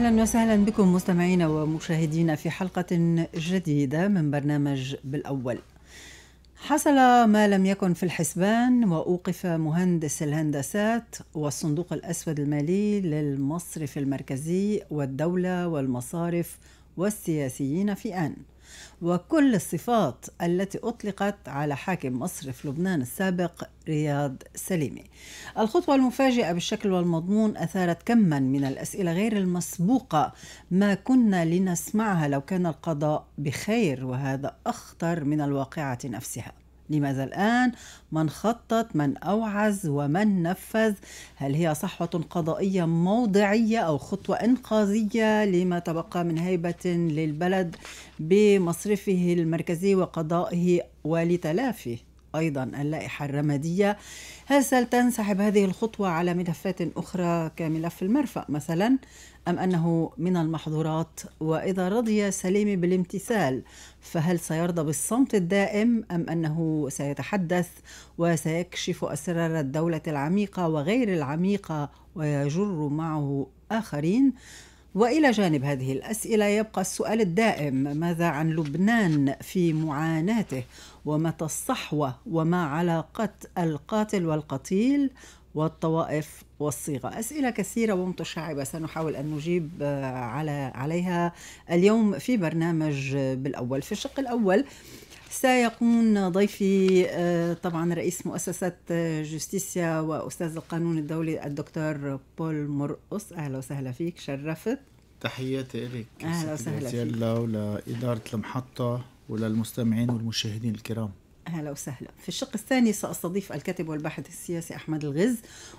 اهلا وسهلا بكم مستمعينا ومشاهدينا في حلقه جديده من برنامج بالاول. حصل ما لم يكن في الحسبان واوقف مهندس الهندسات والصندوق الاسود المالي للمصرف المركزي والدوله والمصارف والسياسيين في ان. وكل الصفات التي أطلقت على حاكم مصر في لبنان السابق رياض سليمي الخطوة المفاجئة بالشكل والمضمون أثارت كما من الأسئلة غير المسبوقة ما كنا لنسمعها لو كان القضاء بخير وهذا أخطر من الواقعة نفسها لماذا الآن؟ من خطط؟ من أوعز؟ ومن نفذ؟ هل هي صحوة قضائية موضعية أو خطوة إنقاذية لما تبقى من هيبة للبلد بمصرفه المركزي وقضائه ولتلافيه؟ أيضا اللائحة الرمادية هل ستنسحب هذه الخطوة على ملفات أخرى كملف المرفأ مثلا أم أنه من المحظورات وإذا رضي سليمي بالامتثال فهل سيرضى بالصمت الدائم أم أنه سيتحدث وسيكشف أسرار الدولة العميقة وغير العميقة ويجر معه آخرين والى جانب هذه الاسئله يبقى السؤال الدائم ماذا عن لبنان في معاناته ومتى الصحوه وما علاقه القاتل والقتيل والطوائف والصيغه اسئله كثيره ومتشعبه سنحاول ان نجيب آه، على عليها اليوم في برنامج بالاول في الشق الاول سيكون ضيفي آه، طبعا رئيس مؤسسة آه، جوستيسيا وأستاذ القانون الدولي الدكتور بول مرقص أهلا وسهلا فيك شرفت تحياتي لك أهلا وسهلا فيك يلا ولإدارة المحطة وللمستمعين والمشاهدين الكرام اهلا وسهلا. في الشق الثاني ساستضيف الكاتب والباحث السياسي احمد الغز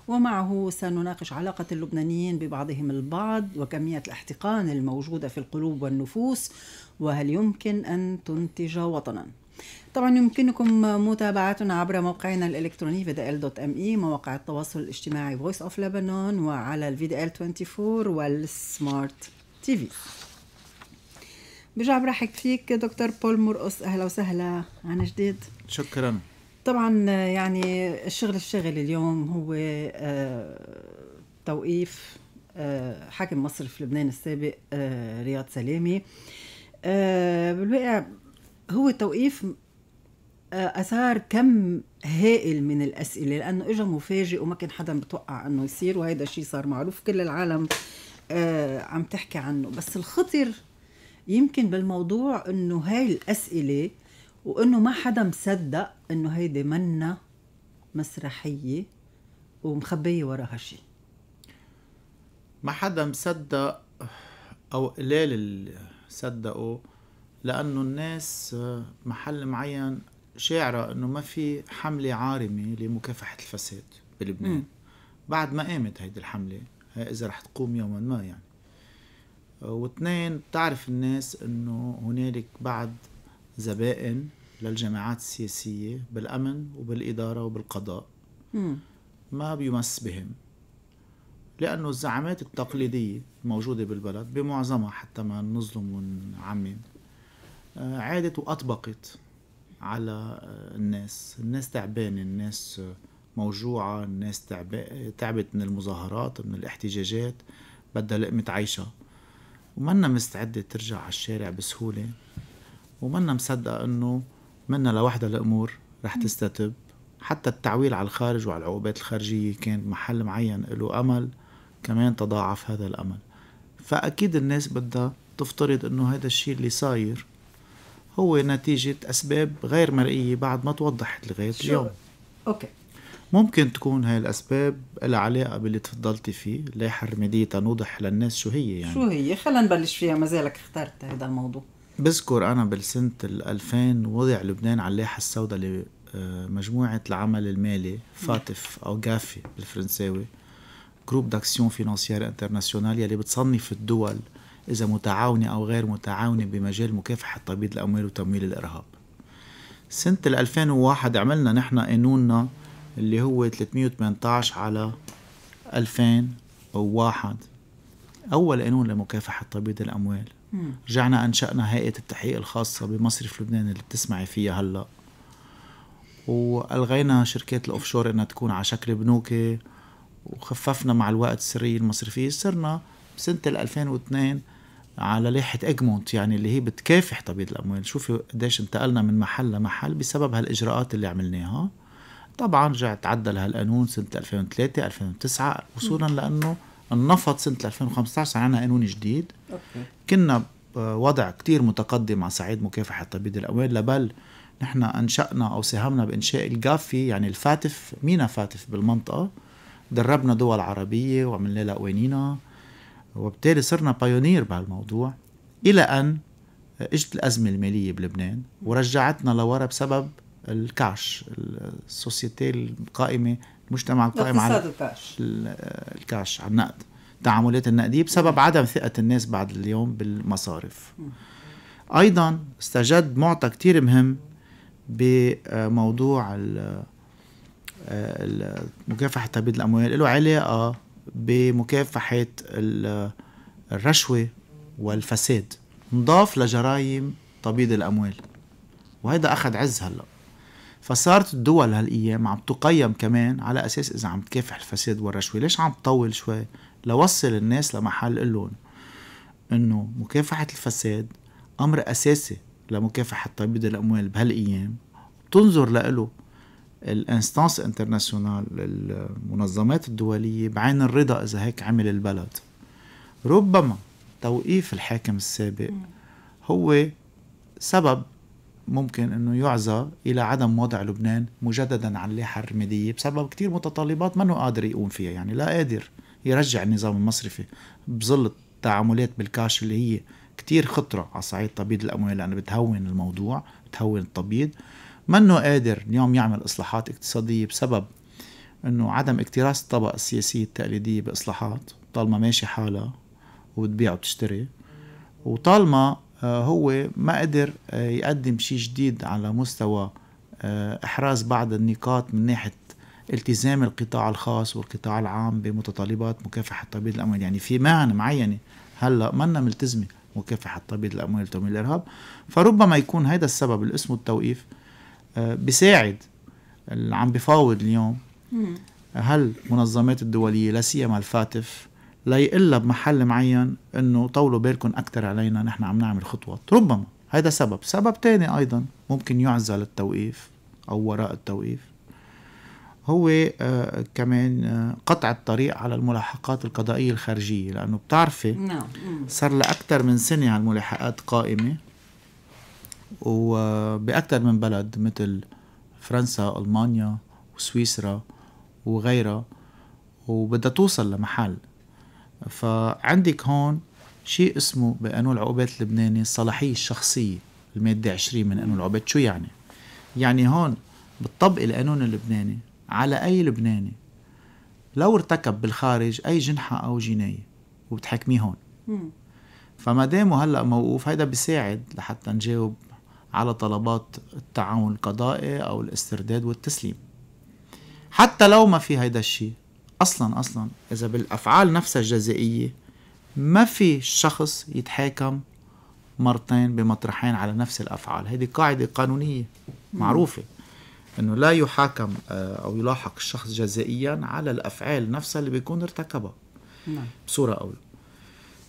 ومعه سنناقش علاقه اللبنانيين ببعضهم البعض وكميه الاحتقان الموجوده في القلوب والنفوس وهل يمكن ان تنتج وطنا. طبعا يمكنكم متابعتنا عبر موقعنا الإلكتروني vdl.me دوت ام اي مواقع التواصل الاجتماعي فويس اوف لبنان وعلى ال 24 والسمارت تي في برجع برحب فيك دكتور بول مرقص اهلا وسهلا عن جديد شكرا طبعا يعني الشغل الشغل اليوم هو آه، توقيف آه، حاكم مصرف لبنان السابق آه، رياض سلامي بالواقع هو توقيف آه، اثار كم هائل من الاسئله لانه اجى مفاجئ وما كان حدا متوقع انه يصير وهيدا الشيء صار معروف كل العالم آه، عم تحكي عنه بس الخطر يمكن بالموضوع انه هاي الاسئله وانه ما حدا مصدق انه هيدي منا مسرحيه ومخبيه وراها شيء ما حدا مصدق او قلال اللي صدقوا لأنه الناس آه، محل معين شاعرة أنه ما في حملة عارمة لمكافحة الفساد بلبنان بعد ما قامت هيدي الحملة هي إذا رح تقوم يوما ما يعني آه، واثنين بتعرف الناس أنه هنالك بعد زبائن للجماعات السياسية بالأمن وبالإدارة وبالقضاء ما بيمس بهم لأنه الزعامات التقليدية الموجودة بالبلد بمعظمها حتى ما نظلم ونعمم آه، عادت وأطبقت على آه، الناس الناس تعبانة الناس موجوعة الناس تعبت من المظاهرات من الاحتجاجات بدها لقمة عيشها ومنا مستعدة ترجع على الشارع بسهولة ومنا مصدقة انه منا لوحدها الامور رح تستتب حتى التعويل على الخارج وعلى العقوبات الخارجية كان محل معين له أمل كمان تضاعف هذا الأمل فأكيد الناس بدها تفترض أنه هذا الشيء اللي صاير هو نتيجة أسباب غير مرئية بعد ما توضحت لغاية اليوم أوكي ممكن تكون هاي الأسباب لها علاقة باللي تفضلتي فيه ليحرمدية نوضح للناس شو هي يعني شو هي خلينا نبلش فيها ما زالك اخترت هذا الموضوع بذكر أنا بالسنة 2000 وضع لبنان على اللائحة السوداء لمجموعة العمل المالي فاتف أو جافي بالفرنساوي جروب داكسيون فينانسيير انترناسيونال يلي بتصنف الدول إذا متعاونة أو غير متعاونة بمجال مكافحة تبييض الأموال وتمويل الإرهاب سنة 2001 عملنا نحن قانوننا اللي هو 318 على 2001 أول قانون لمكافحة تبييض الأموال رجعنا أنشأنا هيئة التحقيق الخاصة بمصرف لبنان اللي بتسمعي فيها هلأ والغينا شركات الاوفشور انها تكون على شكل بنوكي وخففنا مع الوقت السريه المصرفيه صرنا بسنه 2002 على لائحه اجمونت يعني اللي هي بتكافح تبييض الاموال شوفي قديش انتقلنا من محل لمحل بسبب هالاجراءات اللي عملناها طبعا رجع تعدل هالقانون سنه 2003 2009 وصولا لانه اننفض سنه 2015 صار عندنا قانون جديد أوكي. كنا آه، وضع كتير متقدم على صعيد مكافحه تبييض الاموال لبل نحن انشانا او ساهمنا بانشاء الجافي يعني الفاتف مينا فاتف بالمنطقه دربنا دول عربيه وعملنا لها قوانينها وبالتالي صرنا بايونير بهالموضوع إلى أن اجت الأزمة المالية بلبنان ورجعتنا لورا بسبب الكاش السوسيتي القائمة المجتمع القائم على الكاش الكاش على النقد التعاملات النقدية بسبب عدم ثقة الناس بعد اليوم بالمصارف أيضا استجد معطى كتير مهم بموضوع مكافحة تبييض الأموال له علاقة بمكافحة الرشوة والفساد نضاف لجرائم تبييض الأموال وهيدا أخذ عز هلأ فصارت الدول هالأيام عم تقيم كمان على أساس إذا عم تكافح الفساد والرشوة ليش عم تطول شوي لوصل الناس لمحل قلن إنه مكافحة الفساد أمر أساسي لمكافحة تبييض الأموال بهالأيام تنظر لإله الانستانس انترناسيونال المنظمات الدولية بعين الرضا إذا هيك عمل البلد ربما توقيف الحاكم السابق هو سبب ممكن انه يعزى الى عدم وضع لبنان مجددا على اللائحه الرماديه بسبب كتير متطلبات منه قادر يقوم فيها يعني لا قادر يرجع النظام المصرفي بظل التعاملات بالكاش اللي هي كتير خطره على صعيد تبييض الاموال لانه بتهون الموضوع بتهون التبييض منه قادر اليوم يعمل إصلاحات اقتصادية بسبب أنه عدم اكتراث الطبقة السياسية التقليدية بإصلاحات طالما ماشي حالها وبتبيع وبتشتري وطالما آه، هو ما قدر آه، يقدم شيء جديد على مستوى آه، إحراز بعض النقاط من ناحية التزام القطاع الخاص والقطاع العام بمتطلبات مكافحة تبييض الأموال يعني في معنى معينة هلا منا ملتزمة مكافحة تبييض الأموال وتمويل الإرهاب فربما يكون هذا السبب اللي اسمه التوقيف آه، بيساعد اللي عم بيفاوض اليوم هل منظمات الدوليه لا سيما الفاتف لا بمحل معين انه طولوا بالكم اكثر علينا نحن عم نعمل خطوات ربما هذا سبب سبب تاني ايضا ممكن يعزل التوقيف او وراء التوقيف هو آه، كمان آه، قطع الطريق على الملاحقات القضائية الخارجية لأنه بتعرفي نعم. صار لأكثر من سنة هالملاحقات الملاحقات قائمة وبأكثر من بلد مثل فرنسا ألمانيا وسويسرا وغيرها وبدها توصل لمحل فعندك هون شيء اسمه بقانون العقوبات اللبناني الصلاحية الشخصية المادة 20 من قانون العقوبات شو يعني؟ يعني هون بتطبق القانون اللبناني على أي لبناني لو ارتكب بالخارج أي جنحة أو جناية وبتحكميه هون فما دام هلا موقوف هيدا بيساعد لحتى نجاوب على طلبات التعاون القضائي أو الاسترداد والتسليم حتى لو ما في هيدا الشيء أصلا أصلا إذا بالأفعال نفسها الجزائية ما في شخص يتحاكم مرتين بمطرحين على نفس الأفعال هذه قاعدة قانونية معروفة أنه لا يحاكم آه، أو يلاحق الشخص جزائيا على الأفعال نفسها اللي بيكون ارتكبها نعم. بصورة أولى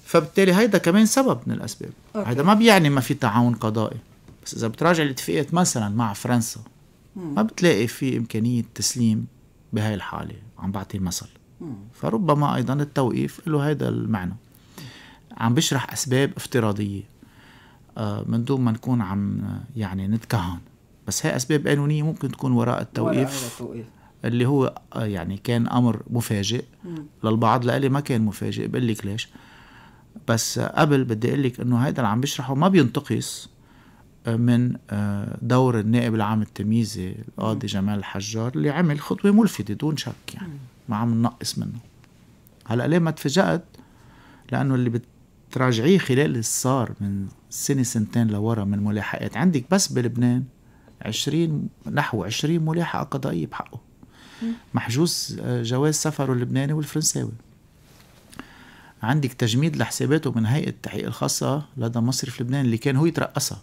فبالتالي هيدا كمان سبب من الأسباب هذا هيدا ما بيعني ما في تعاون قضائي بس اذا بتراجع الاتفاقيات مثلا مع فرنسا ما بتلاقي في امكانيه تسليم بهاي الحاله عم بعطي المثل فربما ايضا التوقيف له هذا المعنى عم بشرح اسباب افتراضيه آه، من دون ما نكون عم يعني نتكهن بس هي اسباب قانونيه ممكن تكون وراء التوقيف وراء اللي هو آه، يعني كان امر مفاجئ للبعض لالي ما كان مفاجئ بقول لك ليش بس قبل بدي اقول لك انه هيدا اللي عم بشرحه ما بينتقص من آه، دور النائب العام التمييزي القاضي جمال الحجار اللي عمل خطوه ملفته دون شك يعني ما عم ننقص منه هلا ليه ما تفاجأت لانه اللي بتراجعيه خلال اللي صار من سنه سنتين لورا من ملاحقات عندك بس بلبنان 20 نحو 20 ملاحقه قضائيه بحقه محجوز آه، جواز سفره اللبناني والفرنساوي عندك تجميد لحساباته من هيئه التحقيق الخاصه لدى مصرف لبنان اللي كان هو يترأسها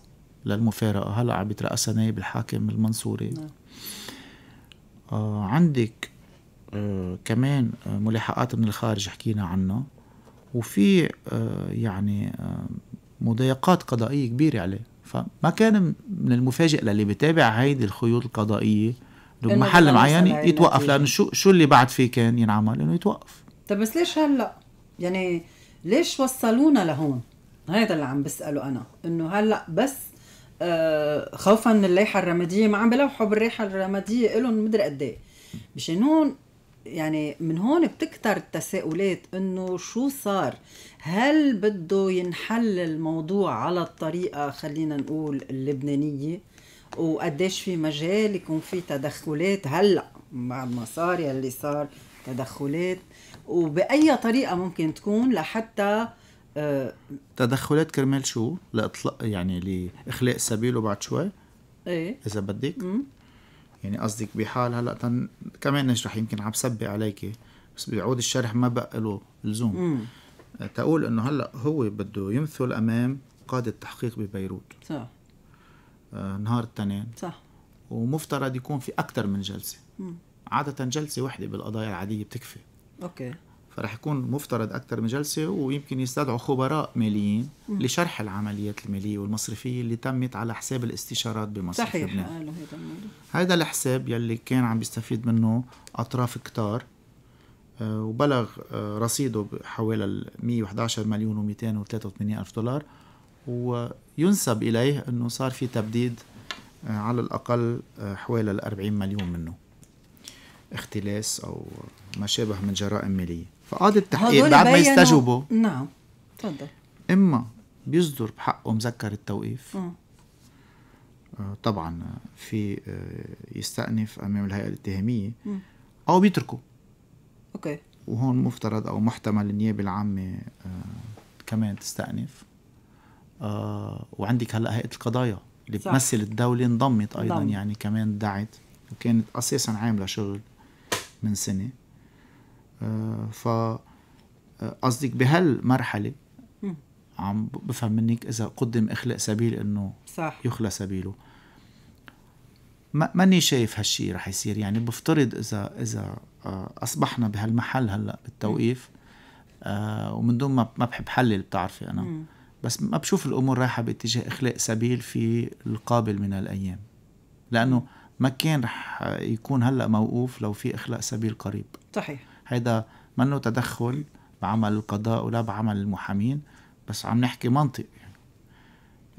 للمفارقة هلأ عم بيترأسها نائب الحاكم المنصوري نعم. آه عندك آه كمان آه ملاحقات من الخارج حكينا عنها وفي آه يعني آه مضايقات قضائية كبيرة عليه فما كان من المفاجئ للي بتابع هيدي الخيوط القضائية بمحل معين يتوقف لأنه شو شو اللي بعد فيه كان ينعمل إنه يتوقف طيب بس ليش هلا؟ يعني ليش وصلونا لهون؟ هذا اللي عم بسأله أنا إنه هلا بس آه، خوفا من اللايحه الرماديه ما عم بلوحوا بالريحه الرماديه لهم مدري قد ايه مشان هون يعني من هون بتكتر التساؤلات انه شو صار هل بده ينحل الموضوع على الطريقه خلينا نقول اللبنانيه وقديش في مجال يكون في تدخلات هلا بعد ما صار يلي صار تدخلات وبأي طريقة ممكن تكون لحتى آه تدخلات كرمال شو؟ لاطلاق يعني لاخلاء سبيله بعد شوي؟ ايه اذا بدك مم. يعني قصدك بحال هلا تن... كمان نشرح يمكن عم سبق عليكي بس بيعود الشرح ما بقى له لزوم مم. آه، تقول انه هلا هو بده يمثل امام قاده التحقيق ببيروت صح آه نهار التنين صح ومفترض يكون في اكثر من جلسه مم. عاده جلسه واحده بالقضايا العاديه بتكفي اوكي راح يكون مفترض اكثر من جلسه ويمكن يستدعوا خبراء ماليين لشرح العمليات الماليه والمصرفيه اللي تمت على حساب الاستشارات بمصرف صحيح لبنان. آه، هذا الموضوع الحساب يلي كان عم بيستفيد منه اطراف كتار آه، وبلغ آه، رصيده حوالي 111 مليون و283 الف دولار وينسب اليه انه صار في تبديد على الاقل حوالي 40 مليون منه اختلاس او ما شابه من جرائم ماليه فقاضي التحقيق بعد ما يستجوبوا نعم تفضل اما بيصدر بحقه مذكر التوقيف آه، طبعا في آه، يستأنف امام الهيئه الاتهاميه او بيتركه اوكي وهون مفترض او محتمل النيابه العامه آه، كمان تستأنف وعندك هلا هيئه القضايا اللي صح. بتمثل الدوله انضمت ايضا ضم. يعني كمان دعت وكانت اساسا عامله شغل من سنه آه، ف آه، قصدك بهالمرحله عم بفهم منك اذا قدم اخلاء سبيل انه صح يخلى سبيله ماني شايف هالشيء رح يصير يعني بفترض اذا اذا آه، اصبحنا بهالمحل هلا بالتوقيف آه ومن دون ما ما بحب حلل بتعرفي انا بس ما بشوف الامور رايحه باتجاه اخلاء سبيل في القابل من الايام لانه ما كان رح يكون هلا موقوف لو في اخلاء سبيل قريب صحيح هيدا منه تدخل بعمل القضاء ولا بعمل المحامين بس عم نحكي منطق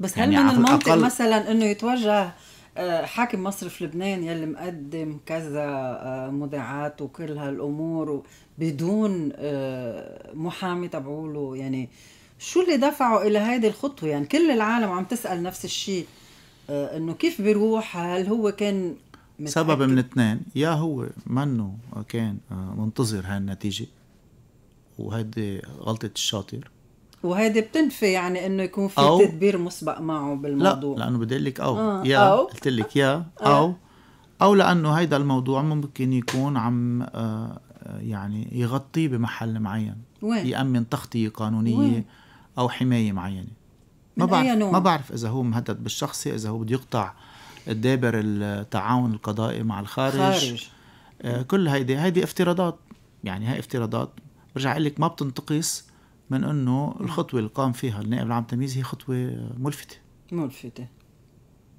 بس هل يعني من المنطق الأقل... مثلا انه يتوجه آه، حاكم مصرف لبنان يلي مقدم كذا آه، مدعاات وكل هالامور بدون آه، محامي تبعوله يعني شو اللي دفعه الى هيدي الخطوه يعني كل العالم عم تسال نفس الشيء انه كيف بيروح هل هو كان سبب من اثنين يا هو منه كان منتظر هاي النتيجة وهيدي غلطة الشاطر وهيدي بتنفي يعني انه يكون في أو تدبير مسبق معه بالموضوع لا لانه بدي لك او آه. يا أو. قلت لك يا او او لانه هيدا الموضوع ممكن يكون عم آه، يعني يغطيه بمحل معين وين؟ يامن تغطيه قانونيه وين؟ او حمايه معينه ما بعرف ما بعرف اذا هو مهدد بالشخصي اذا هو بده يقطع الدابر التعاون القضائي مع الخارج خارج. آه، كل هيدي هيدي افتراضات يعني هاي افتراضات برجع اقول لك ما بتنتقص من انه الخطوه اللي قام فيها النائب العام التمييز هي خطوه ملفته ملفته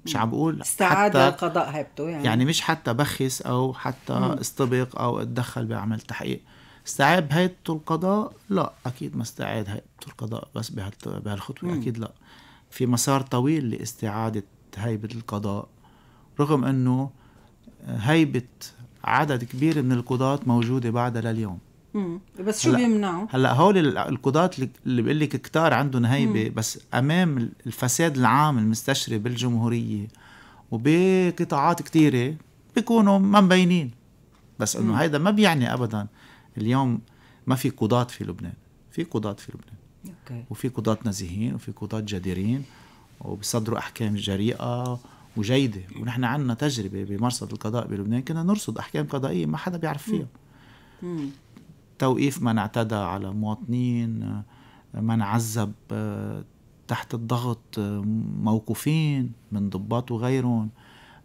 مش عم بقول استعاد القضاء هيبته يعني يعني مش حتى بخس او حتى مم. استبق او اتدخل بعمل تحقيق استعاد هيبته القضاء لا اكيد ما استعاد هيبته القضاء بس بهالخطوه اكيد لا في مسار طويل لاستعاده هيبه القضاء رغم أنه هيبة عدد كبير من القضاة موجودة بعدها لليوم مم. بس شو هلأ هلا هول القضاة اللي بقول لك كتار عندهم هيبة مم. بس امام الفساد العام المستشري بالجمهورية وبقطاعات كثيرة بيكونوا ما مبينين بس انه هيدا ما بيعني ابدا اليوم ما في قضاة في لبنان في قضاة في لبنان أوكي. وفي قضاة نزيهين وفي قضاة جديرين وبيصدروا احكام جريئة وجيده ونحن عندنا تجربه بمرصد القضاء بلبنان كنا نرصد احكام قضائيه ما حدا بيعرف فيها توقيف من اعتدى على مواطنين من عذب آه، تحت الضغط آه، موقوفين من ضباط وغيرهم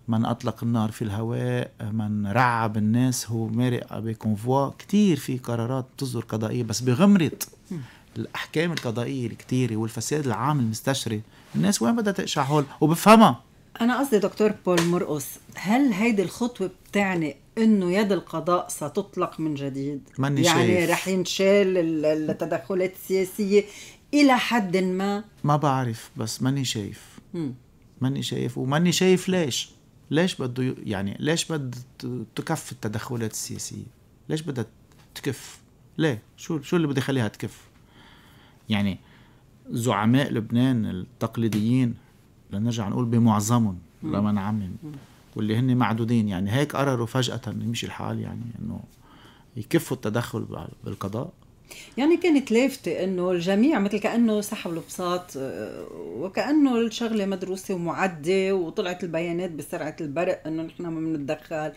من أطلق النار في الهواء من رعب الناس هو مارق بكونفوا كثير في قرارات بتصدر قضائية بس بغمرة الأحكام القضائية الكثيره والفساد العام المستشري الناس وين بدها تقشع هول وبفهمها أنا قصدي دكتور بول مرقص هل هيدي الخطوة بتعني انه يد القضاء ستطلق من جديد ماني يعني شايف. رح ينشال التدخلات السياسيه الى حد ما ما بعرف بس ماني شايف م. ماني شايف وماني شايف ليش ليش بده يعني ليش بده تكف التدخلات السياسيه ليش بدها تكف ليه شو شو اللي بده يخليها تكف يعني زعماء لبنان التقليديين لنرجع نقول بمعظمهم لما نعمم واللي هن معدودين يعني هيك قرروا فجأة يمشي الحال يعني انه يكفوا التدخل بالقضاء يعني كانت لافتة انه الجميع مثل كانه سحبوا البساط آه، وكانه الشغله مدروسه ومعده وطلعت البيانات بسرعه البرق انه نحن ما بنتدخل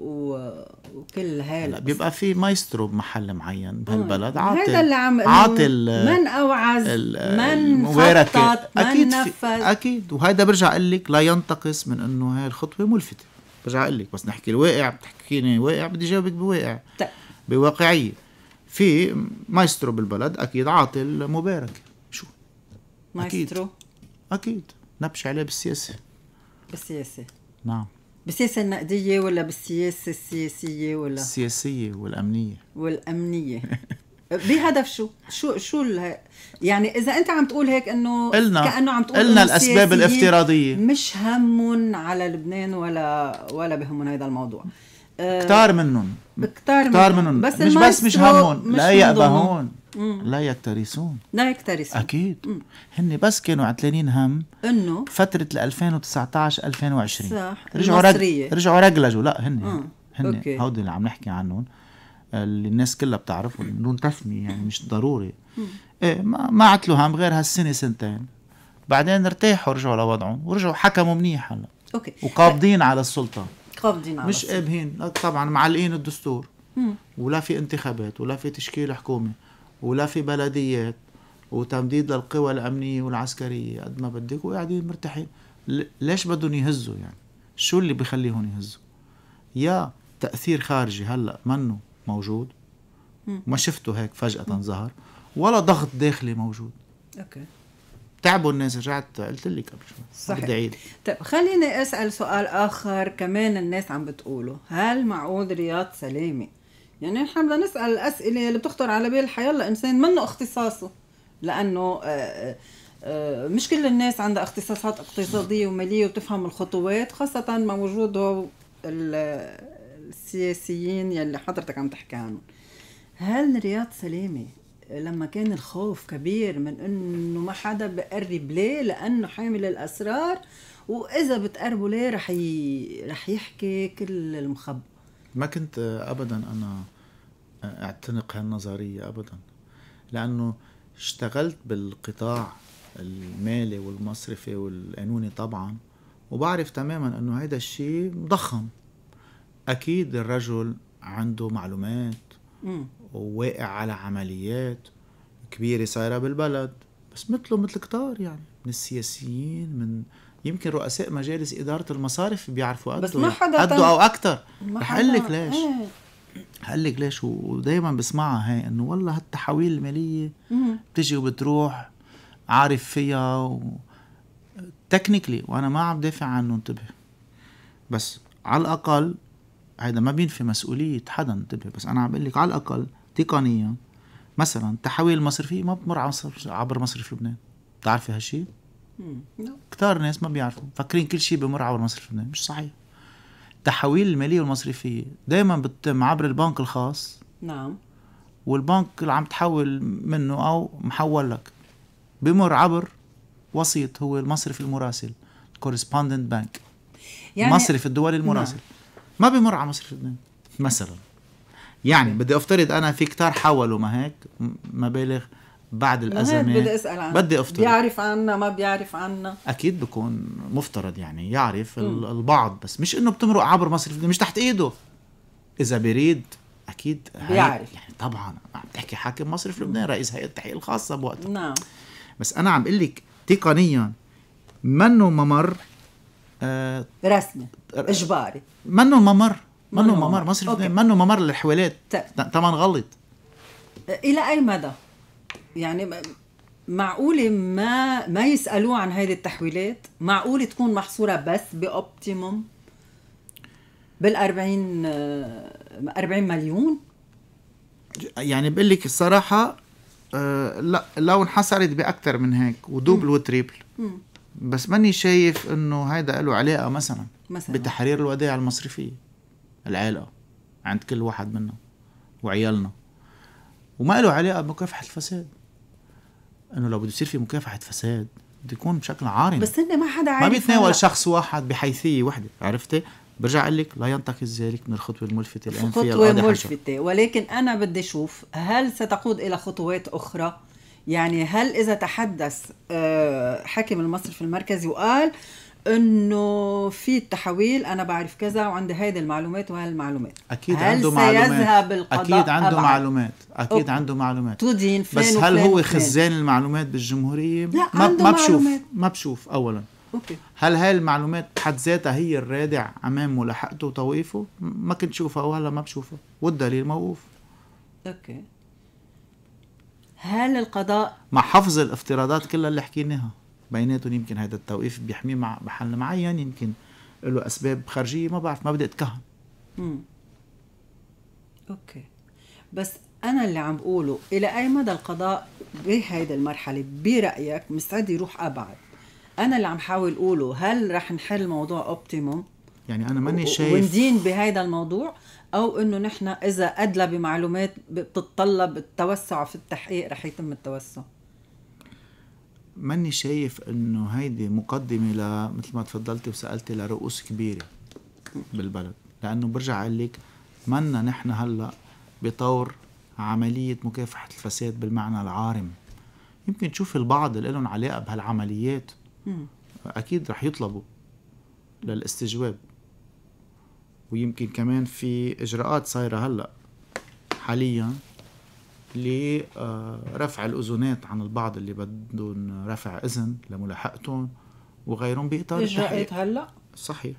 وكل هال بيبقى في مايسترو بمحل معين آه، بهالبلد عاطل هذا اللي عم عاطل آه، من اوعز من خطط من نفذ اكيد وهيدا برجع اقول لك لا ينتقص من انه هاي الخطوه ملفته برجع اقول لك بس نحكي الواقع بتحكيني واقع بدي جاوبك بواقع بواقعيه في مايسترو بالبلد اكيد عاطل مبارك شو مايسترو اكيد, أكيد. نبش عليه بالسياسه بالسياسه نعم بالسياسة النقدية ولا بالسياسة السياسية ولا السياسية والأمنية والأمنية بهدف شو؟ شو شو اله... يعني اذا انت عم تقول هيك انه قلنا كانه عم تقول قلنا الاسباب الافتراضيه مش همهم على لبنان ولا ولا بهمهم هذا الموضوع كتار منهم كتار منهم بس مش بس مش همهم لا يأبى هون لا يكترثون لا يكترثون اكيد هن بس كانوا عتلانين هم انه فتره الـ 2019 2020 صح رجعوا المصرية. رجعوا رجلجوا لا هن هن هودي اللي عم نحكي عنهم اللي الناس كلها بتعرفهم من دون تسميه يعني مش ضروري ايه ما ما عتلوا هم غير هالسنه سنتين بعدين ارتاحوا رجعوا لوضعهم ورجعوا حكموا منيح هلا اوكي وقابضين على السلطه قابضين على مش قابهين طبعا معلقين الدستور مم. ولا في انتخابات ولا في تشكيل حكومه ولا في بلديات وتمديد للقوى الأمنية والعسكرية قد ما بدك وقاعدين مرتاحين ليش بدهم يهزوا يعني شو اللي بخليهم يهزوا يا تأثير خارجي هلأ منه موجود ما شفته هيك فجأة ظهر ولا ضغط داخلي موجود اوكي تعبوا الناس رجعت قلت لك قبل شوي صحيح عيد. طيب خليني اسال سؤال اخر كمان الناس عم بتقوله هل معقول رياض سلامه يعني نحن بدنا نسال الاسئله اللي بتخطر على بال الله انسان منه اختصاصه لانه آه، آه، آه، مش كل الناس عندها اختصاصات اقتصاديه وماليه وبتفهم الخطوات خاصه ما وجوده السياسيين يلي حضرتك عم تحكي عنهم هل رياض سلامه لما كان الخوف كبير من انه ما حدا بقرب ليه لانه حامل الاسرار واذا بتقربوا ليه رح ي... رح يحكي كل المخبأ ما كنت ابدا انا اعتنق هالنظريه ابدا لانه اشتغلت بالقطاع المالي والمصرفي والقانوني طبعا وبعرف تماما انه هيدا الشيء ضخم اكيد الرجل عنده معلومات وواقع على عمليات كبيره صايره بالبلد بس مثله مثل كتار يعني من السياسيين من يمكن رؤساء مجالس اداره المصارف بيعرفوا قد بس ما يعني. حدا قده او اكتر رح اقول لك ليش إيه. هقول لك ليش ودايما بسمعها هاي انه والله هالتحاويل الماليه بتجي وبتروح عارف فيها و... تكنيكلي وانا ما عم دافع عنه انتبه بس على الاقل هيدا ما بينفي مسؤوليه حدا انتبه بس انا عم بقول لك على الاقل تقنيا مثلا التحاويل المصرفيه ما بتمر عبر مصرف لبنان بتعرفي هالشي؟ كثار ناس ما بيعرفوا مفكرين كل شيء بمر عبر مصرف لبنان مش صحيح التحويل الماليه والمصرفيه دائما بتتم عبر البنك الخاص نعم والبنك اللي عم تحول منه او محول لك بمر عبر وسيط هو المصرف المراسل كورسبوندنت بانك يعني مصرف الدولي نعم. المراسل نعم. ما بمر على مصرف لبنان مثلا يعني بدي افترض انا في كتار حولوا ما هيك مبالغ بعد الازمه بدي اسال عنه بدي افطر بيعرف عنا ما بيعرف عنا اكيد بكون مفترض يعني يعرف م. البعض بس مش انه بتمرق عبر مصرف مش تحت ايده اذا بريد اكيد بيعرف يعني طبعا عم تحكي حاكم مصرف لبنان رئيس هيئه التحقيق الخاصه بوقتها نعم بس انا عم اقول لك تقنيا منه ممر آه رسمي اجباري منه ممر منه ممر مصرف لبنان منه ممر للحوالات طيب. طبعا غلط الى اي مدى يعني معقولة ما ما يسألوه عن هذه التحويلات معقولة تكون محصورة بس بأوبتيموم بال 40 40 مليون يعني بقول لك الصراحة آه لا لو انحصرت بأكثر من هيك ودوبل وتريبل بس ماني شايف انه هيدا له علاقة مثلا مثلا بتحرير الودائع المصرفية العلاقة عند كل واحد منا وعيالنا وما له علاقة بمكافحة الفساد انه لو بده يصير في مكافحه فساد بده يكون بشكل عارم بس انت ما حدا عارف ما بيتناول شخص واحد بحيثيه وحده عرفتي برجع اقول لك لا ينتقص ذلك من الخطوه الملفته الان فيها خطوه ملفته ولكن انا بدي اشوف هل ستقود الى خطوات اخرى يعني هل اذا تحدث آه، حاكم المصرف المركزي وقال انه في التحويل انا بعرف كذا وعندي هيدي المعلومات المعلومات اكيد هل عنده معلومات سيذهب القضاء اكيد عنده أبعد. معلومات اكيد أوكي. عنده معلومات تودين فين بس هل هو خزان المعلومات بالجمهوريه لا ما, عنده ما بشوف ما بشوف اولا أوكي. هل هاي المعلومات بحد ذاتها هي الرادع امام ملاحقته وطويفه ما كنت شوفها وهلا ما بشوفها والدليل موقوف اوكي هل القضاء مع حفظ الافتراضات كلها اللي حكيناها بيناتهم يمكن هذا التوقيف بيحميه مع محل معين يمكن له اسباب خارجيه ما بعرف ما بدي اتكهن امم اوكي بس انا اللي عم بقوله الى اي مدى القضاء بهيدي المرحله برايك مستعد يروح ابعد انا اللي عم حاول اقوله هل رح نحل موضوع اوبتيموم يعني انا ماني شايف وندين بهيدا الموضوع او انه نحن اذا ادلى بمعلومات بتتطلب التوسع في التحقيق رح يتم التوسع ماني شايف انه هيدي مقدمه ل مثل ما تفضلتي وسالتي لرؤوس كبيره بالبلد لانه برجع اقول لك منا نحن هلا بطور عمليه مكافحه الفساد بالمعنى العارم يمكن تشوف البعض اللي لهم علاقه بهالعمليات اكيد رح يطلبوا للاستجواب ويمكن كمان في اجراءات صايره هلا حاليا لرفع الأذونات عن البعض اللي بدهم رفع إذن لملاحقتهم وغيرهم بإطار إجراءات هلأ؟ صحيح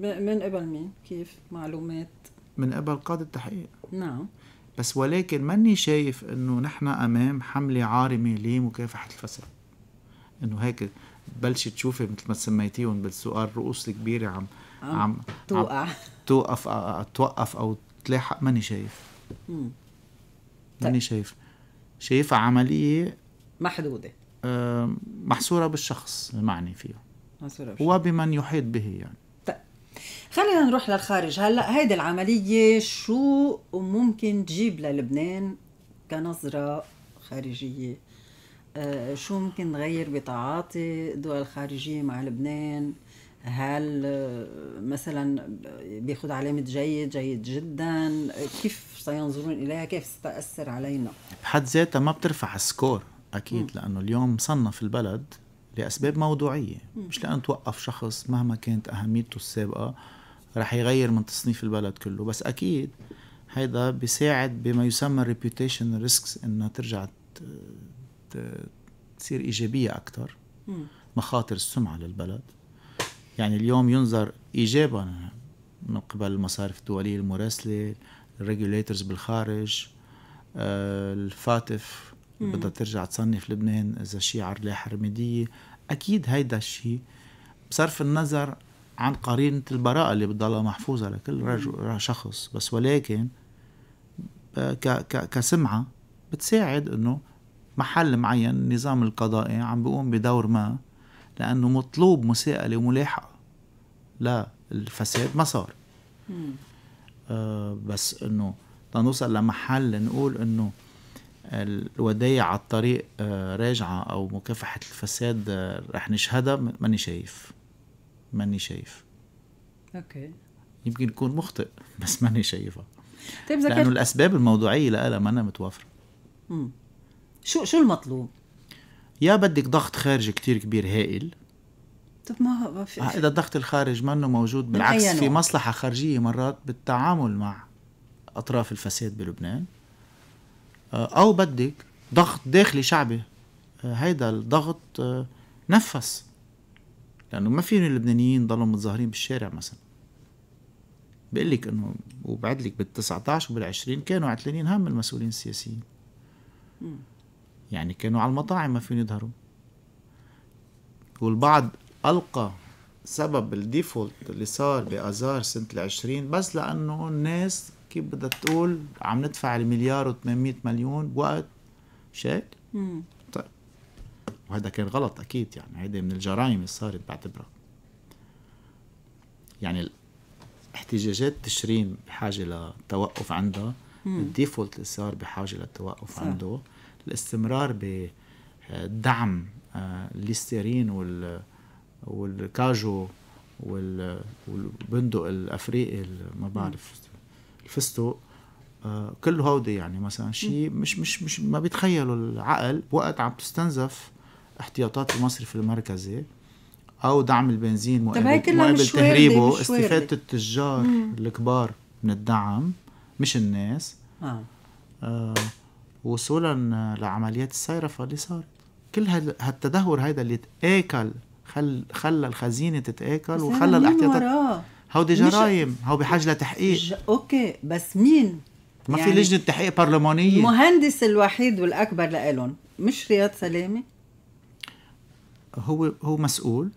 من قبل مين؟ كيف؟ معلومات؟ من قبل قاضي التحقيق نعم بس ولكن ماني شايف انه نحن امام حمله عارمه لمكافحه الفساد انه هيك بلشي تشوفي مثل ما سميتيهم بالسؤال رؤوس الكبيره عم عم توقع توقف توقف او تلاحق ماني شايف مم. طيب. ماني شايفها شايفها عمليه محدوده آه، محصوره بالشخص المعني فيها محصوره بالشخص. وبمن يحيط به يعني طيب خلينا نروح للخارج هلا هيدي العمليه شو ممكن تجيب للبنان كنظره خارجيه آه شو ممكن نغير بتعاطي الدول الخارجيه مع لبنان هل مثلا بياخذ علامة جيد جيد جدا كيف سينظرون إليها كيف ستأثر علينا بحد ذاتها ما بترفع السكور أكيد م. لأنه اليوم صنف البلد لأسباب موضوعية م. مش لأن توقف شخص مهما كانت أهميته السابقة رح يغير من تصنيف البلد كله بس أكيد هيدا بيساعد بما يسمى reputation ريسكس انها ترجع تصير ايجابيه اكثر مخاطر السمعه للبلد يعني اليوم ينظر ايجابا من قبل المصارف الدوليه المراسله الريجوليترز بالخارج آه، الفاتف بدها ترجع تصنف لبنان اذا شيء عرض حرمدية حرميديه اكيد هيدا الشيء بصرف النظر عن قرينه البراءه اللي بتضلها محفوظه لكل رجل شخص بس ولكن آه، ك كسمعه بتساعد انه محل معين النظام القضائي عم بيقوم بدور ما لأنه مطلوب مساءلة وملاحقة لا الفساد ما صار آه بس انه تنوصل لمحل نقول انه الودايع على الطريق آه راجعة أو مكافحة الفساد آه رح نشهدها ماني شايف ماني شايف أوكي يمكن يكون مخطئ بس ماني شايفها طيب لأنه الأسباب الموضوعية لها ما أنا متوافرة شو شو المطلوب؟ يا بدك ضغط خارجي كتير كبير هائل طب ما هو في آه، اذا الضغط الخارج منه موجود بالعكس في مصلحه خارجيه مرات بالتعامل مع اطراف الفساد بلبنان آه، او بدك ضغط داخلي شعبي آه، هيدا الضغط نفس لانه ما فين اللبنانيين ضلوا متظاهرين بالشارع مثلا بقول لك انه وبعد لك بال 19 وبال 20 كانوا عتلانين هم المسؤولين السياسيين م. يعني كانوا على المطاعم ما فين يظهروا والبعض ألقى سبب الديفولت اللي صار بازار سنة العشرين بس لأنه الناس كيف بدها تقول عم ندفع المليار و800 مليون بوقت شيك طيب وهذا كان غلط أكيد يعني هيدي من الجرائم اللي صارت بعتبرها يعني احتجاجات تشرين بحاجة للتوقف عندها الديفولت اللي صار بحاجة للتوقف صح. عنده الاستمرار بدعم الليسترين آه، وال والكاجو والبندق الافريقي ما بعرف الفستق آه، كل هودي يعني مثلا شيء مش مش مش ما بيتخيلوا العقل وقت عم تستنزف احتياطات المصرف المركزي او دعم البنزين مقابل, مقابل تهريبه مش استفاده التجار مم. الكبار من الدعم مش الناس آه. آه وصولا لعمليات السيرفه اللي صارت كل هالتدهور هيدا اللي تآكل خل خلى الخزينة تتآكل وخلى الاحتياطات هودي جرائم هو بحاجة لتحقيق ج... اوكي بس مين؟ ما يعني في لجنة تحقيق برلمانية المهندس الوحيد والأكبر لإلهم مش رياض سلامة؟ هو هو مسؤول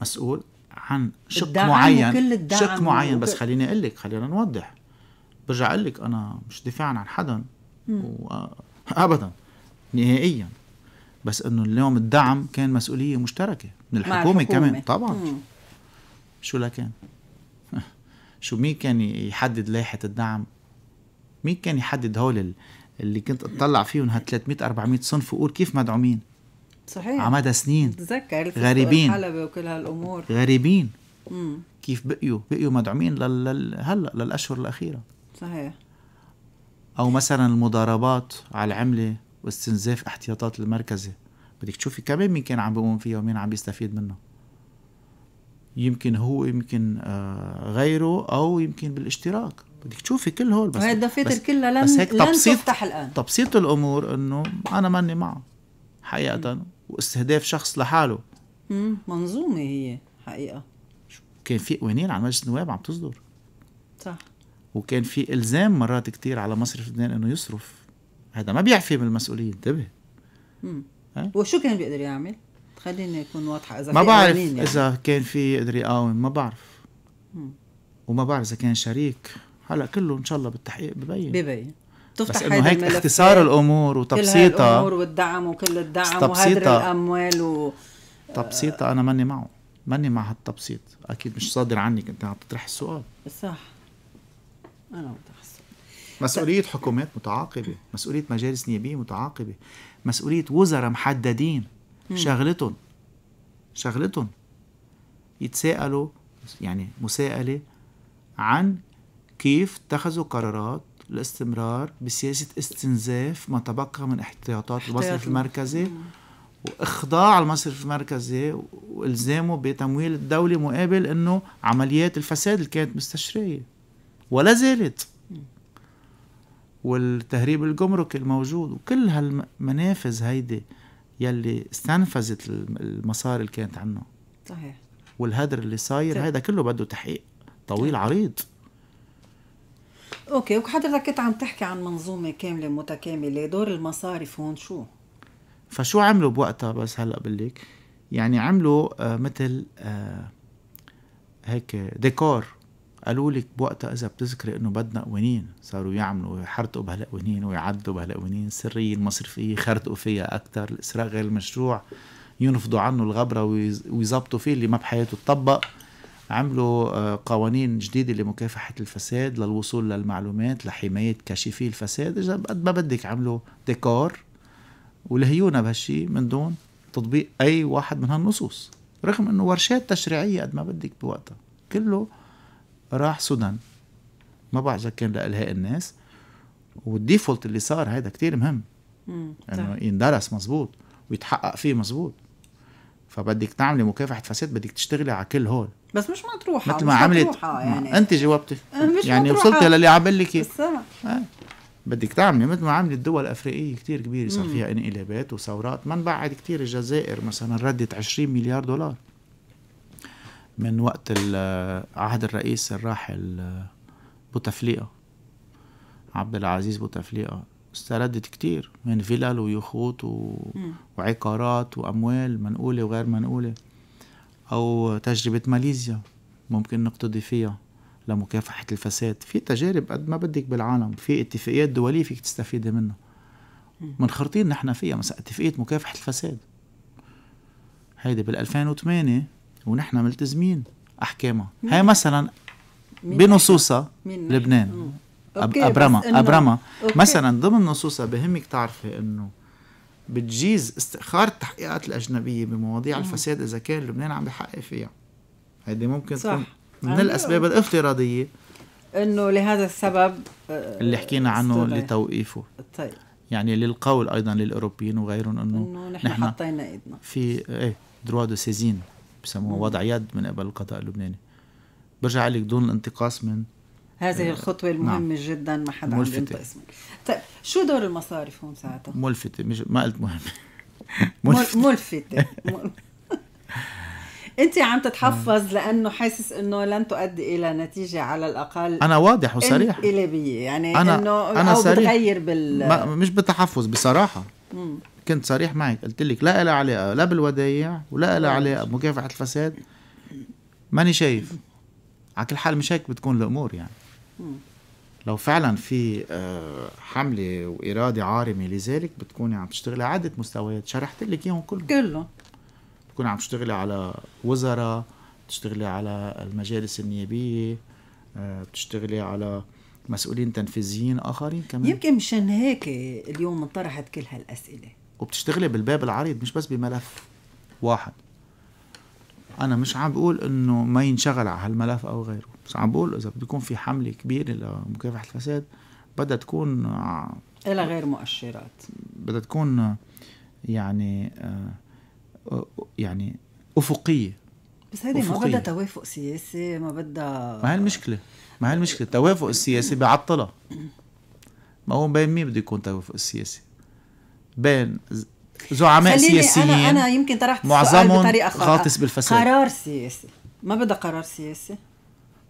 مسؤول عن شق معين وكل الدعم شق معين وكل... بس خليني اقول لك خلينا نوضح برجع اقول لك انا مش دفاعا عن حدا ابدا نهائيا بس انه اليوم الدعم كان مسؤوليه مشتركه من الحكومه, الحكومة. كمان طبعا مم. شو لا كان شو مين كان يحدد لائحه الدعم مين كان يحدد هول اللي كنت اطلع فيهم هال 300 400 صنف وقول كيف مدعومين صحيح على مدى سنين تذكر غريبين حلبة وكل هالامور غريبين مم. كيف بقيوا بقيوا مدعومين لل... هلا للاشهر الاخيره صحيح او مثلا المضاربات على العمله واستنزاف احتياطات المركزي بدك تشوفي كمان مين كان عم بيقوم فيها ومين عم بيستفيد منه يمكن هو يمكن آه، غيره او يمكن بالاشتراك بدك تشوفي كل هول بس الدفاتر كلها لن بس هيك لن تفتح الان تبسيط الامور انه انا ماني معه حقيقه م. واستهداف شخص لحاله امم منظومه هي حقيقه كان في قوانين على مجلس النواب عم تصدر صح وكان في الزام مرات كتير على مصرف لبنان انه يصرف هذا ما بيعفي من المسؤوليه انتبه وشو كان بيقدر يعمل؟ خليني اكون واضحه اذا ما بعرف يعني. اذا كان في يقدر يقاوم ما بعرف مم. وما بعرف اذا كان شريك هلا كله ان شاء الله بالتحقيق ببين ببين تفتح بس انه هيك اختصار الامور وتبسيطها كل الامور والدعم وكل الدعم وهدر الاموال و تبسيطها انا ماني معه ماني مع هالتبسيط اكيد مش صادر عنك انت عم تطرح السؤال صح انا متعصب مسؤوليه حكومات متعاقبه مسؤوليه مجالس نيابيه متعاقبه مسؤوليه وزراء محددين شغلتهم شغلتهم يتساءلوا يعني مساءله عن كيف اتخذوا قرارات الاستمرار بسياسه استنزاف ما تبقى من احتياطات المصرف المركزي واخضاع المصرف المركزي والزامه بتمويل الدوله مقابل انه عمليات الفساد اللي كانت مستشريه ولا زالت والتهريب الجمركي الموجود وكل هالمنافذ هيدي يلي استنفذت المصاري اللي كانت عنه صحيح والهدر اللي صاير طيب. هيدا كله بده تحقيق طويل طيب. عريض اوكي وحضرتك كنت عم تحكي عن منظومه كامله متكامله دور المصارف هون شو فشو عملوا بوقتها بس هلا بقول لك يعني عملوا آه مثل آه هيك ديكور قالوا لك بوقتها إذا بتذكري إنه بدنا قوانين صاروا يعملوا ويحرقوا بهالقوانين ويعدوا بهالقوانين السرية المصرفية يخرطوا فيها أكثر الإسراء غير المشروع ينفضوا عنه الغبرة ويظبطوا فيه اللي ما بحياته تطبق عملوا آه، قوانين جديدة لمكافحة الفساد للوصول للمعلومات لحماية كاشفي الفساد إذا قد ما بدك عملوا ديكور ولهيونا بهالشي من دون تطبيق أي واحد من هالنصوص رغم أنه ورشات تشريعية قد ما بدك بوقتها كله راح سودان ما بعرف اذا كان لالهاء الناس والديفولت اللي صار هيدا كتير مهم انه يعني يندرس مزبوط ويتحقق فيه مزبوط فبدك تعملي مكافحه فساد بدك تشتغلي على كل هول بس مش مطروحه مثل ما عملت يعني انت جاوبتي يعني مطروحة. وصلت للي عم بقول لك إيه. آه. بدك تعملي مثل ما عملت دول افريقيه كتير كبيره صار فيها انقلابات وثورات ما نبعد كتير الجزائر مثلا ردت 20 مليار دولار من وقت عهد الرئيس الراحل بوتفليقة عبد العزيز بوتفليقة استردت كتير من فلل ويخوت و... وعقارات وأموال منقولة وغير منقولة أو تجربة ماليزيا ممكن نقتضي فيها لمكافحة الفساد في تجارب قد ما بدك بالعالم في اتفاقيات دولية فيك تستفيدي منها منخرطين نحن فيها مثلا اتفاقية مكافحة الفساد هيدي بال 2008 ونحن ملتزمين احكامها هاي مثلا بنصوصها لبنان ابراما ابراما مثلا ضمن نصوصها بهمك تعرفي انه بتجيز استئخار التحقيقات الاجنبيه بمواضيع مم. الفساد اذا كان لبنان عم بحقق فيها هيدي ممكن صح. تكون من أيوة. الاسباب الافتراضيه انه لهذا السبب آه، اللي حكينا عنه لتوقيفه طيب يعني للقول ايضا للاوروبيين وغيرهم انه نحن حطينا ايدنا في ايه دروا دو سيزين بسموه وضع يد من قبل القضاء اللبناني برجع لك دون الانتقاص من هذه آه، الخطوة نعم. المهمة نعم. جدا ما حدا عم ينتقص طيب شو دور المصارف هون ساعتها؟ ملفتة مش ما قلت مهمة ملفتة ملفتة انت عم تتحفظ آه. لانه حاسس انه لن تؤدي الى نتيجه على الاقل انا واضح وصريح ايجابيه يعني أنا انه انا أو صريح. بتغير بال ما مش بتحفظ بصراحه كنت صريح معك قلت لك لا لها علاقه لا بالودايع ولا لها علاقه بمكافحه الفساد ماني شايف على كل حال مش هيك بتكون الامور يعني لو فعلا في آه، حمله واراده عارمه لذلك بتكوني عم تشتغلي عده مستويات شرحت لك اياهم كلهم كلهم بتكوني عم تشتغلي على وزراء بتشتغلي على المجالس النيابيه آه، بتشتغلي على مسؤولين تنفيذيين اخرين كمان يمكن مشان هيك اليوم انطرحت كل هالاسئله وبتشتغلي بالباب العريض مش بس بملف واحد انا مش عم بقول انه ما ينشغل على هالملف او غيره بس عم بقول اذا بده يكون في حمله كبيره لمكافحه الفساد بدها تكون إلى غير مؤشرات بدها تكون يعني آه، يعني افقيه بس هيدي ما بدها توافق سياسي ما بدها ما هي المشكله ما هي المشكله التوافق السياسي بيعطلها ما هو بين مين بده يكون التوافق السياسي بين زعماء سياسيين أنا, أنا يمكن طرحت معظمهم بطريقة غاطس بالفساد قرار سياسي ما بدها قرار سياسي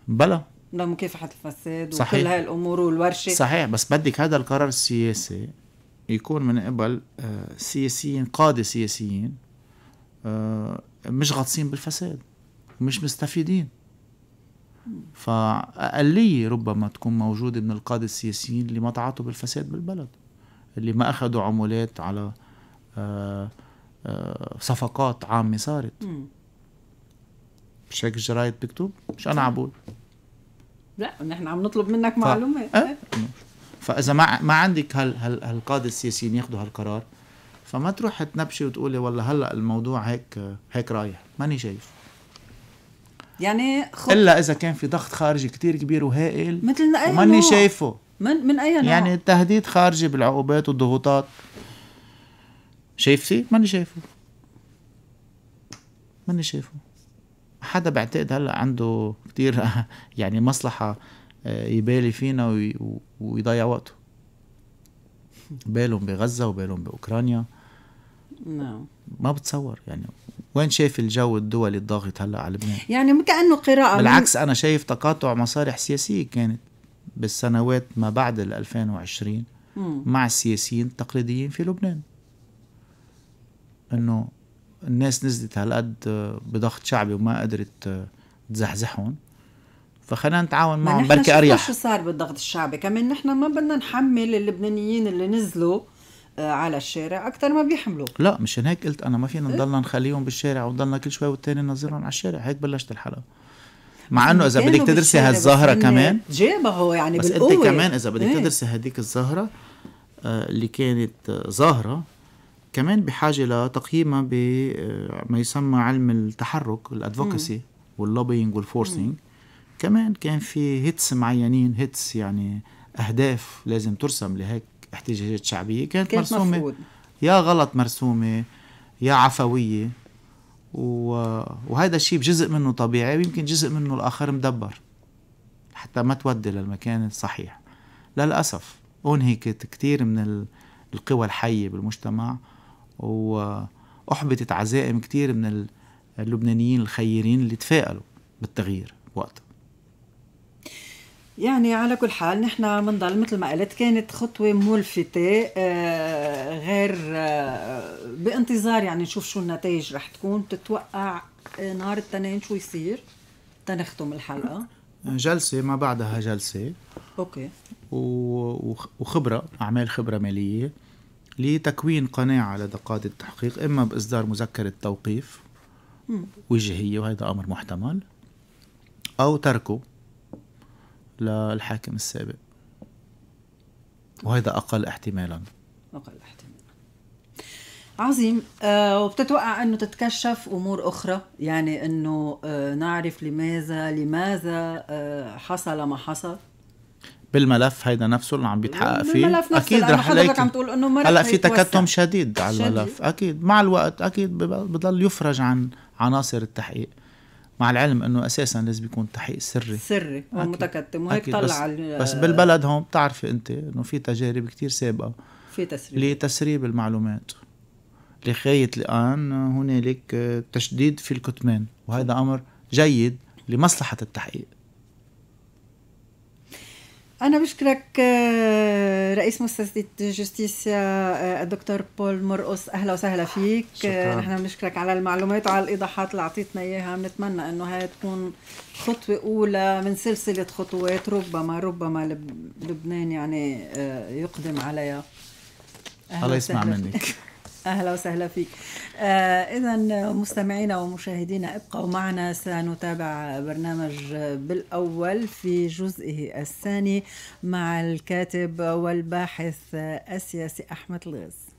بلا لمكافحة الفساد صحيح. وكل هاي الأمور والورشة صحيح بس بدك هذا القرار السياسي يكون من قبل آه، سياسيين قادة سياسيين آه، مش غاطسين بالفساد ومش مستفيدين فأقلية ربما تكون موجودة من القادة السياسيين اللي ما تعاطوا بالفساد بالبلد اللي ما اخذوا عمولات على آه، آه، صفقات عامه صارت مش هيك الجرايد بتكتب؟ مش انا طيب. عم بقول لا نحن عم نطلب منك معلومات ف... أه؟ فاذا ما ما عندك هال هال هالقاده السياسيين ياخذوا هالقرار فما تروح تنبشي وتقولي والله هلا الموضوع هيك هيك رايح ماني شايف يعني خط... الا اذا كان في ضغط خارجي كتير كبير وهائل مثل ماني شايفه من من اي نوع؟ يعني التهديد خارجي بالعقوبات والضغوطات شايفتي؟ ماني شايفه ماني شايفه حدا بعتقد هلا عنده كتير يعني مصلحة آه، يبالي فينا ويضيع وقته بالهم بغزة وبالهم بأوكرانيا نعم ما بتصور يعني وين شايف الجو الدولي الضاغط هلا على لبنان؟ يعني كأنه قراءة بالعكس أنا شايف تقاطع مصالح سياسية كانت بالسنوات ما بعد ال 2020 مم. مع السياسيين التقليديين في لبنان انه الناس نزلت هالقد بضغط شعبي وما قدرت تزحزحهم فخلينا نتعاون معهم بركي اريح شو صار بالضغط الشعبي كمان نحن ما بدنا نحمل اللبنانيين اللي نزلوا آه، على الشارع اكثر ما بيحملوا لا مشان هيك قلت انا ما فينا إيه؟ نضلنا نخليهم بالشارع ونضلنا كل شوي والتاني ننزلهم على الشارع هيك بلشت الحلقه مع انه اذا بدك تدرسي هالزهره كمان جابه يعني بس بالقوة. انت كمان اذا بدك إيه. تدرسي هديك الزهره آه، اللي كانت ظاهره كمان بحاجه لتقييمها بما آه، يسمى علم التحرك الادفوكسي واللوبينج والفورسينج كمان كان في هيتس معينين هيتس يعني اهداف لازم ترسم لهيك احتجاجات شعبيه كانت, كانت مرسومه مفروض. يا غلط مرسومه يا عفويه وهذا الشيء بجزء منه طبيعي ويمكن جزء منه الآخر مدبر حتى ما تودي للمكان الصحيح للأسف أنهكت كثير من القوى الحية بالمجتمع وأحبطت عزائم كثير من اللبنانيين الخيرين اللي تفائلوا بالتغيير وقتها يعني على كل حال نحن بنضل مثل ما قلت كانت خطوه ملفته آه غير آه بانتظار يعني نشوف شو النتائج رح تكون تتوقع آه نهار التنين شو يصير تنختم الحلقه جلسه ما بعدها جلسه اوكي وخبره اعمال خبره ماليه لتكوين قناعه لدى قاده التحقيق اما باصدار مذكره توقيف وجهيه وهذا امر محتمل او تركه للحاكم السابق وهذا أقل احتمالا أقل احتمالا عظيم آه وبتتوقع انه تتكشف امور اخرى يعني انه آه نعرف لماذا لماذا آه حصل ما حصل بالملف هيدا نفسه اللي عم بيتحقق فيه بالملف نفسه اكيد رح حضرتك عم تقول انه هلا في تكتم شديد على الملف شديد. اكيد مع الوقت اكيد بضل يفرج عن عناصر التحقيق مع العلم انه اساسا لازم يكون تحقيق سري سري ومتكتم وهيك طلع بس, بس بالبلد هون بتعرفي انت انه في تجارب كتير سابقه في تسريب لتسريب المعلومات لغايه الان هنالك تشديد في الكتمان وهذا امر جيد لمصلحه التحقيق أنا بشكرك آه، رئيس مؤسسة جستيسيا آه، الدكتور بول مرقص أهلا وسهلا فيك آه، نحن بنشكرك على المعلومات وعلى الإيضاحات اللي أعطيتنا إياها بنتمنى إنه هاي تكون خطوة أولى من سلسلة خطوات ربما ربما لبنان يعني يقدم عليها الله يسمع منك اهلا وسهلا فيك آه اذا مستمعينا ومشاهدينا ابقوا معنا سنتابع برنامج بالاول في جزئه الثاني مع الكاتب والباحث السياسي احمد الغز